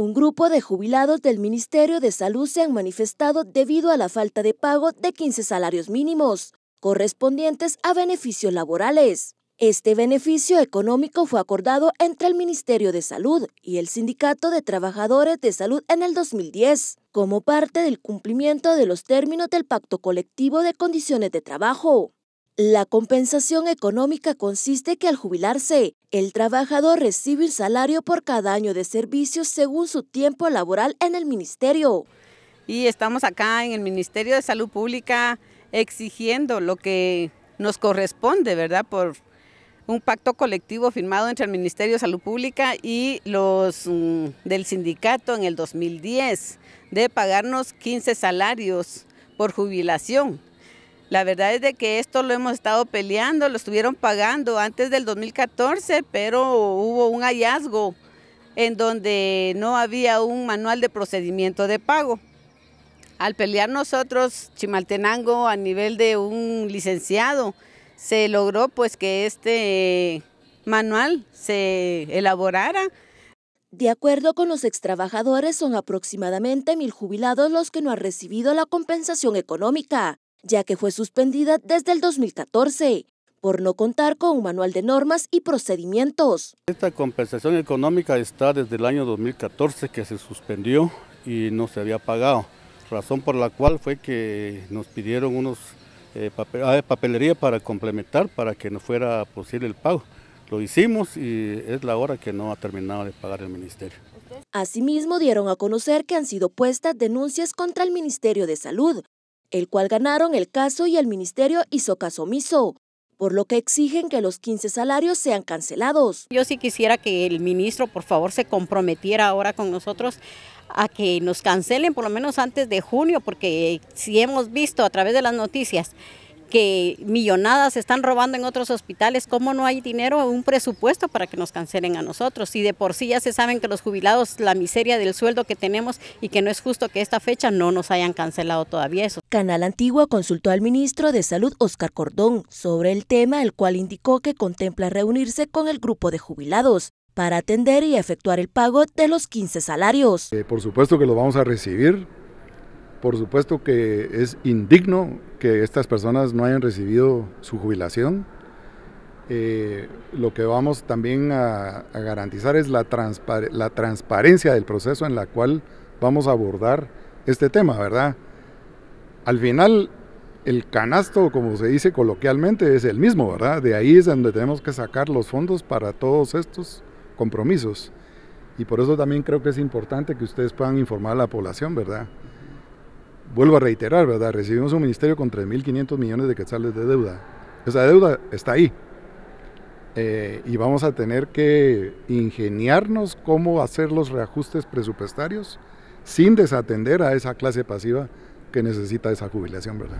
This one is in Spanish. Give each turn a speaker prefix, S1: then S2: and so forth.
S1: Un grupo de jubilados del Ministerio de Salud se han manifestado debido a la falta de pago de 15 salarios mínimos, correspondientes a beneficios laborales. Este beneficio económico fue acordado entre el Ministerio de Salud y el Sindicato de Trabajadores de Salud en el 2010, como parte del cumplimiento de los términos del Pacto Colectivo de Condiciones de Trabajo. La compensación económica consiste que al jubilarse, el trabajador recibe un salario por cada año de servicio según su tiempo laboral en el ministerio. Y estamos acá
S2: en el Ministerio de Salud Pública exigiendo lo que nos corresponde, ¿verdad? Por un pacto colectivo firmado entre el Ministerio de Salud Pública y los mm, del sindicato en el 2010 de pagarnos 15 salarios por jubilación la verdad es de que esto lo hemos estado peleando, lo estuvieron pagando antes del 2014, pero hubo un hallazgo en donde no había un manual de procedimiento de pago. Al pelear nosotros, Chimaltenango, a nivel de un licenciado, se logró pues que este manual se elaborara.
S1: De acuerdo con los extrabajadores, son aproximadamente mil jubilados los que no han recibido la compensación económica ya que fue suspendida desde el 2014 por no contar con un manual de normas y procedimientos.
S3: Esta compensación económica está desde el año 2014 que se suspendió y no se había pagado, razón por la cual fue que nos pidieron unos eh, ah, papelería para complementar para que no fuera posible el pago. Lo hicimos y es la hora que no ha terminado de pagar el ministerio.
S1: Asimismo, dieron a conocer que han sido puestas denuncias contra el Ministerio de Salud el cual ganaron el caso y el ministerio hizo caso omiso, por lo que exigen que los 15 salarios sean cancelados. Yo sí quisiera que el ministro por favor se
S4: comprometiera ahora con nosotros a que nos cancelen por lo menos antes de junio, porque si hemos visto a través de las noticias que millonadas se están robando en otros hospitales, ¿cómo no hay dinero un presupuesto para que nos cancelen a nosotros? Y de por sí ya se saben que los jubilados, la miseria del sueldo que tenemos y que no es justo que esta fecha no nos hayan cancelado
S1: todavía eso. Canal Antigua consultó al ministro de Salud, Oscar Cordón, sobre el tema, el cual indicó que contempla reunirse con el grupo de jubilados para atender y efectuar el pago de los 15 salarios.
S5: Eh, por supuesto que lo vamos a recibir, por supuesto que es indigno que estas personas no hayan recibido su jubilación. Eh, lo que vamos también a, garantizar es la, la transparencia del proceso en la cual vamos a abordar este tema, ¿verdad? Al final, el canasto, como se dice coloquialmente, es el mismo, ¿verdad? De ahí es donde tenemos que sacar los fondos para todos estos compromisos. Y por eso también creo que es importante que ustedes puedan informar a la población, ¿verdad? vuelvo a reiterar, ¿verdad? Recibimos un ministerio con 3.500 millones de quetzales de deuda. Esa deuda está ahí. Eh, y vamos a tener que ingeniarnos cómo hacer los reajustes presupuestarios sin desatender a esa clase pasiva que necesita esa jubilación, ¿verdad?